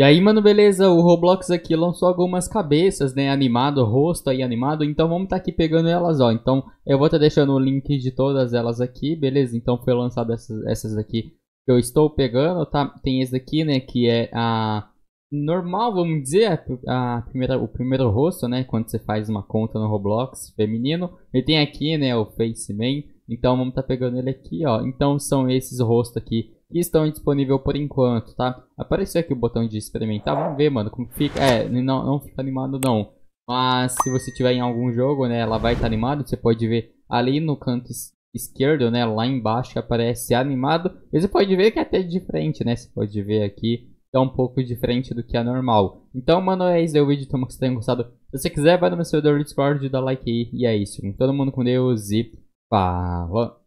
E aí, mano, beleza, o Roblox aqui lançou algumas cabeças, né, animado, rosto aí animado, então vamos estar tá aqui pegando elas, ó. Então, eu vou estar tá deixando o link de todas elas aqui, beleza? Então, foi lançado essas, essas aqui que eu estou pegando, tá? Tem esse aqui né, que é a normal, vamos dizer, a, a primeira, o primeiro rosto, né, quando você faz uma conta no Roblox feminino. E tem aqui, né, o Face Man, então vamos estar tá pegando ele aqui, ó. Então, são esses rostos aqui que estão disponíveis por enquanto, tá? Apareceu aqui o botão de experimentar, vamos ver, mano, como fica. É, não, não fica animado não. Mas se você tiver em algum jogo, né, ela vai estar tá animada, você pode ver ali no canto esquerdo, né, lá embaixo aparece animado. E você pode ver que é até diferente, né, você pode ver aqui é um pouco diferente do que é normal. Então, mano, é isso aí é o vídeo, espero que você tenha gostado. Se você quiser, vai no meu servidor Discord, dá like aí, e é isso. Todo mundo com Deus e falou!